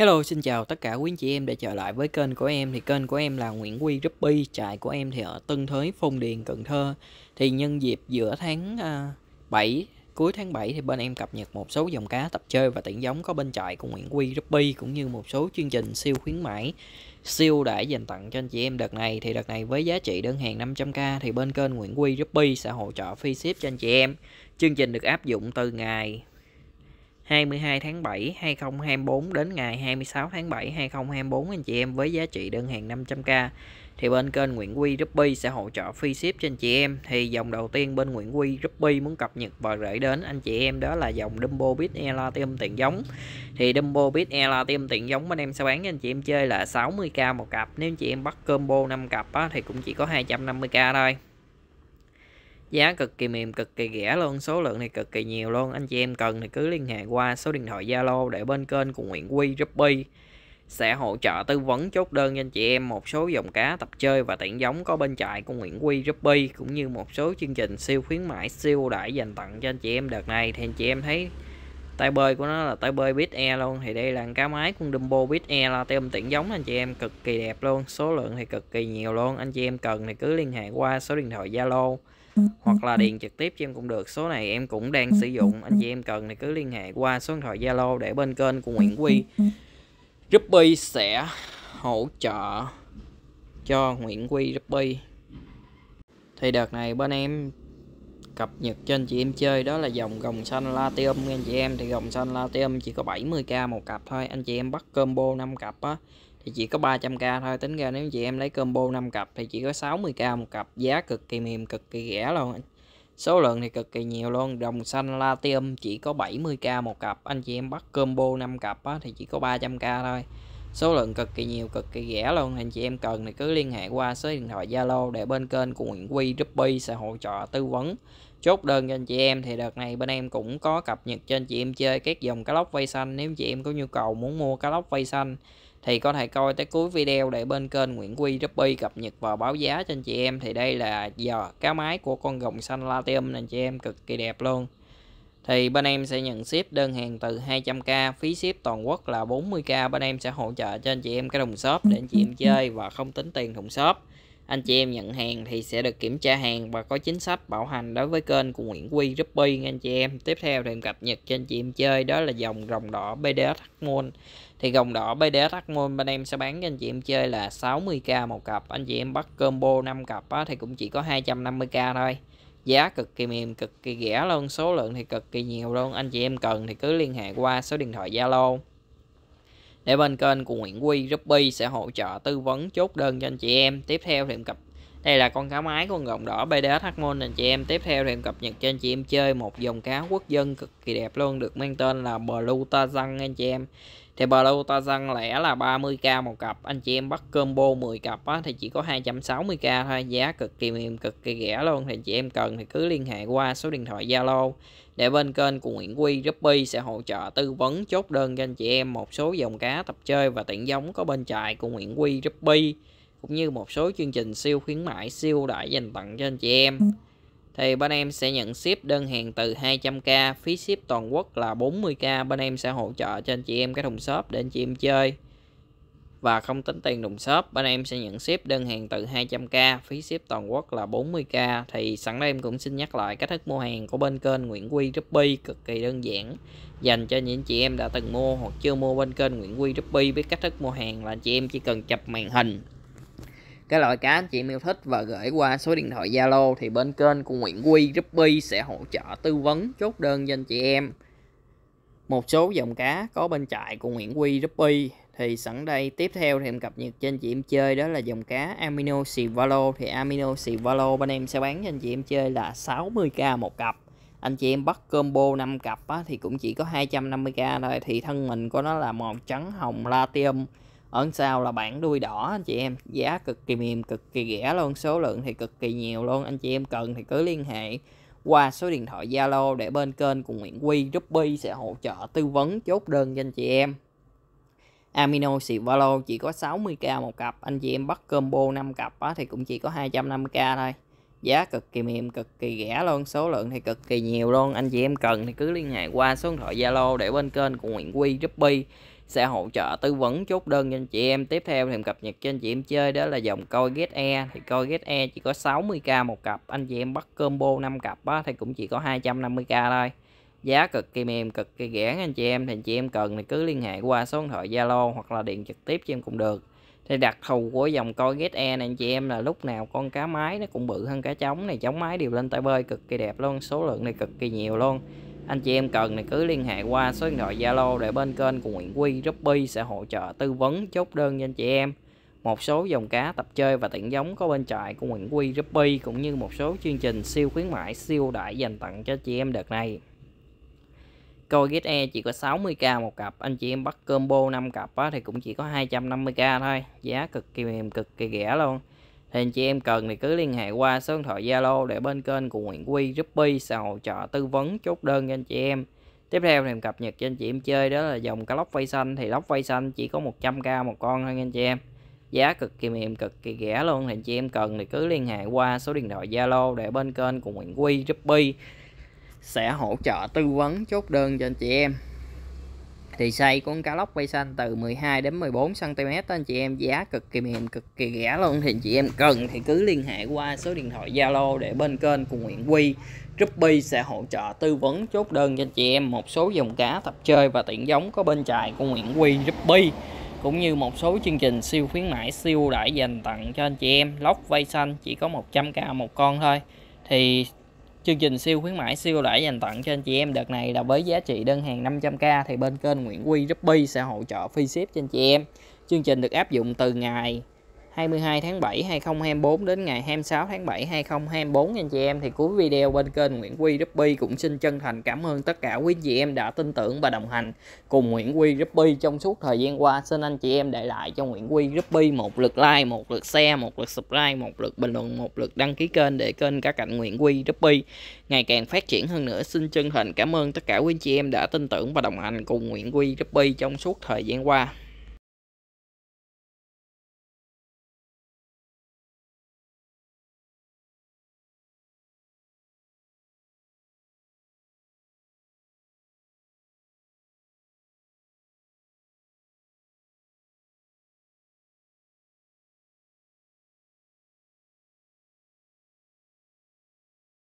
Hello, xin chào tất cả quý anh chị em đã trở lại với kênh của em thì kênh của em là Nguyễn Quy Ruby, trại của em thì ở Tân Thới, Phong Điền, Cần Thơ. Thì nhân dịp giữa tháng 7 à, cuối tháng 7 thì bên em cập nhật một số dòng cá tập chơi và tiện giống có bên trại của Nguyễn Quy Ruby cũng như một số chương trình siêu khuyến mãi siêu đã dành tặng cho anh chị em đợt này thì đợt này với giá trị đơn hàng 500k thì bên kênh Nguyễn Quy Ruby sẽ hỗ trợ phi ship cho anh chị em. Chương trình được áp dụng từ ngày 22 tháng 7 2024 đến ngày 26 tháng 7 2024 anh chị em với giá trị đơn hàng 500k thì bên kênh Nguyễn Quy Ruby sẽ hỗ trợ free ship cho anh chị em thì dòng đầu tiên bên Nguyễn Quy Ruby muốn cập nhật và gửi đến anh chị em đó là dòng Dumbo Bit E tiền giống thì Dumbo Bit E tiền giống bên em sẽ bán cho anh chị em chơi là 60k một cặp nếu anh chị em bắt combo 5 cặp á, thì cũng chỉ có 250k thôi giá cực kỳ mềm cực kỳ rẻ luôn số lượng này cực kỳ nhiều luôn anh chị em cần thì cứ liên hệ qua số điện thoại Zalo để bên kênh của Nguyễn Quy Ruby sẽ hỗ trợ tư vấn chốt đơn cho anh chị em một số dòng cá tập chơi và tiện giống có bên trại của Nguyễn Quy Ruby cũng như một số chương trình siêu khuyến mãi siêu đại dành tặng cho anh chị em đợt này thì anh chị em thấy tay bơi của nó là tay bơi bit e luôn thì đây là cá máy con Dumbo bit e là tem tiện giống anh chị em cực kỳ đẹp luôn số lượng thì cực kỳ nhiều luôn anh chị em cần thì cứ liên hệ qua số điện thoại Zalo Ừ, ừ, hoặc là ừ. điền trực tiếp cho em cũng được số này em cũng đang sử dụng anh chị em cần thì cứ liên hệ qua số điện thoại zalo để bên kênh của nguyễn quy ruby sẽ hỗ trợ cho nguyễn quy ruby thì đợt này bên em cập nhật cho anh chị em chơi đó là dòng gồng xanh latium anh chị em thì gồng xanh latium chỉ có 70k một cặp thôi anh chị em bắt combo 5 cặp á thì chỉ có 300k thôi tính ra nếu chị em lấy combo 5 cặp thì chỉ có 60k một cặp giá cực kỳ mềm cực kỳ rẻ luôn số lượng thì cực kỳ nhiều luôn đồng xanh latium chỉ có 70k một cặp anh chị em bắt combo 5 cặp á, thì chỉ có 300k thôi số lượng cực kỳ nhiều cực kỳ rẻ luôn anh chị em cần thì cứ liên hệ qua số điện thoại Zalo để bên kênh của Nguyễn Quy Ruby sẽ hỗ trợ tư vấn chốt đơn cho anh chị em thì đợt này bên em cũng có cập nhật cho anh chị em chơi các dòng cá lóc vây xanh nếu chị em có nhu cầu muốn mua cá lóc vây xanh thì có thể coi tới cuối video để bên kênh Nguyễn Quy Ruby cập nhật vào báo giá cho anh chị em thì đây là giờ cá máy của con gồng xanh Latium anh chị em cực kỳ đẹp luôn thì bên em sẽ nhận ship đơn hàng từ 200k phí ship toàn quốc là 40k bên em sẽ hỗ trợ cho anh chị em cái đồng shop để anh chị em chơi và không tính tiền thùng shop anh chị em nhận hàng thì sẽ được kiểm tra hàng và có chính sách bảo hành đối với kênh của Nguyễn Quy Ruby anh chị em. Tiếp theo thì em cập nhật cho anh chị em chơi đó là dòng rồng đỏ BDS Hacmon. Thì rồng đỏ BDS Hacmon bên em sẽ bán cho anh chị em chơi là 60k một cặp. Anh chị em bắt combo 5 cặp á, thì cũng chỉ có 250k thôi giá cực kỳ mềm cực kỳ rẻ luôn số lượng thì cực kỳ nhiều luôn anh chị em cần thì cứ liên hệ qua số điện thoại zalo để bên kênh của Nguyễn Quy Ruby sẽ hỗ trợ tư vấn chốt đơn cho anh chị em. Tiếp theo thì em cập đây là con cá mái của gọng đỏ BDS Harmon anh chị em. Tiếp theo thì em cập nhật cho anh chị em chơi một dòng cá quốc dân cực kỳ đẹp luôn được mang tên là Blue Tarzan anh chị em thì Blue ta răng lẻ là 30k một cặp anh chị em bắt combo 10 cặp á, thì chỉ có 260k thôi giá cực kỳ mềm cực kỳ rẻ luôn thì chị em cần thì cứ liên hệ qua số điện thoại Zalo để bên kênh của Nguyễn Quy Ruby sẽ hỗ trợ tư vấn chốt đơn cho anh chị em một số dòng cá tập chơi và tiện giống có bên trại của Nguyễn Quy Ruby cũng như một số chương trình siêu khuyến mại siêu đại dành tặng cho anh chị em thì bên em sẽ nhận ship đơn hàng từ 200k phí ship toàn quốc là 40k bên em sẽ hỗ trợ cho anh chị em cái thùng shop để anh chị em chơi và không tính tiền thùng shop bên em sẽ nhận ship đơn hàng từ 200k phí ship toàn quốc là 40k thì sẵn đây em cũng xin nhắc lại cách thức mua hàng của bên kênh Nguyễn Quy Ruby cực kỳ đơn giản dành cho những chị em đã từng mua hoặc chưa mua bên kênh Nguyễn Quy Ruby biết cách thức mua hàng là chị em chỉ cần chụp màn hình cái loại cá anh chị yêu thích và gửi qua số điện thoại Zalo thì bên kênh của Nguyễn Quy Ruby sẽ hỗ trợ tư vấn chốt đơn cho anh chị em. Một số dòng cá có bên trại của Nguyễn Quy Ruby thì sẵn đây tiếp theo thì em cập nhật cho anh chị em chơi đó là dòng cá Amino Sivalo thì Amino Sivalo bên em sẽ bán cho anh chị em chơi là 60k một cặp anh chị em bắt combo 5 cặp á, thì cũng chỉ có 250k thôi thì thân mình của nó là màu trắng hồng platinum ở sau là bản đuôi đỏ anh chị em giá cực kỳ mềm cực kỳ rẻ luôn số lượng thì cực kỳ nhiều luôn anh chị em cần thì cứ liên hệ qua số điện thoại Zalo để bên kênh cùng Nguyễn Quy Ruby sẽ hỗ trợ tư vấn chốt đơn cho anh chị em Amino Sivalo chỉ có 60k một cặp anh chị em bắt combo 5 cặp á, thì cũng chỉ có 250k thôi giá cực kỳ mềm cực kỳ rẻ luôn số lượng thì cực kỳ nhiều luôn anh chị em cần thì cứ liên hệ qua số điện thoại Zalo để bên kênh của Nguyễn Quy Ruby sẽ hỗ trợ tư vấn chốt đơn cho anh chị em tiếp theo thì cập nhật cho anh chị em chơi đó là dòng coi get e thì coi get e chỉ có 60k một cặp anh chị em bắt combo 5 cặp á, thì cũng chỉ có 250k thôi giá cực kỳ mềm cực kỳ rẻ anh chị em thì anh chị em cần thì cứ liên hệ qua số điện thoại Zalo hoặc là điện trực tiếp cho em cũng được thì đặc thù của dòng coi Get e này anh chị em là lúc nào con cá máy nó cũng bự hơn cá trống này trống máy đều lên tay bơi cực kỳ đẹp luôn số lượng này cực kỳ nhiều luôn anh chị em cần thì cứ liên hệ qua số điện thoại Zalo để bên kênh của Nguyễn Quy Ruby sẽ hỗ trợ tư vấn chốt đơn cho anh chị em một số dòng cá tập chơi và tiện giống có bên trại của Nguyễn Quy Ruby cũng như một số chương trình siêu khuyến mại siêu đại dành tặng cho chị em đợt này coi ghét e chỉ có 60k một cặp anh chị em bắt combo 5 cặp á, thì cũng chỉ có 250k thôi giá cực kỳ mềm cực kỳ rẻ luôn thì anh chị em cần thì cứ liên hệ qua số điện thoại Zalo để bên kênh của Nguyễn Quy Ruby sẽ hỗ trợ tư vấn chốt đơn cho anh chị em tiếp theo thì em cập nhật cho anh chị em chơi đó là dòng cá lóc vây xanh thì lóc vây xanh chỉ có 100k một con thôi anh chị em giá cực kỳ mềm cực kỳ rẻ luôn thì anh chị em cần thì cứ liên hệ qua số điện thoại Zalo để bên kênh của Nguyễn Quy Ruby sẽ hỗ trợ tư vấn chốt đơn cho anh chị em thì size con cá lóc quay xanh từ 12 đến 14 cm anh chị em giá cực kỳ mềm cực kỳ rẻ luôn thì chị em cần thì cứ liên hệ qua số điện thoại Zalo để bên kênh cùng Nguyễn Quy Ruby sẽ hỗ trợ tư vấn chốt đơn cho anh chị em một số dòng cá tập chơi và tiện giống có bên trại của Nguyễn Quy Ruby cũng như một số chương trình siêu khuyến mãi siêu đãi dành tặng cho anh chị em lóc vây xanh chỉ có 100k một con thôi thì Chương trình siêu khuyến mãi siêu lãi dành tặng cho anh chị em đợt này là với giá trị đơn hàng 500k thì bên kênh Nguyễn Quy Ruby sẽ hỗ trợ free ship cho anh chị em. Chương trình được áp dụng từ ngày 22 tháng 7 2024 đến ngày 26 tháng 7 2024 anh chị em thì cuối video bên kênh Nguyễn Quy Ruby cũng xin chân thành cảm ơn tất cả quý chị em đã tin tưởng và đồng hành cùng Nguyễn Quy Ruby trong suốt thời gian qua xin anh chị em để lại cho Nguyễn Quy Ruby một lượt like một lượt share một lượt subscribe một lượt bình luận một lượt đăng ký kênh để kênh cá cạnh Nguyễn Quy Ruby ngày càng phát triển hơn nữa xin chân thành cảm ơn tất cả quý chị em đã tin tưởng và đồng hành cùng Nguyễn Quy Ruby trong suốt thời gian qua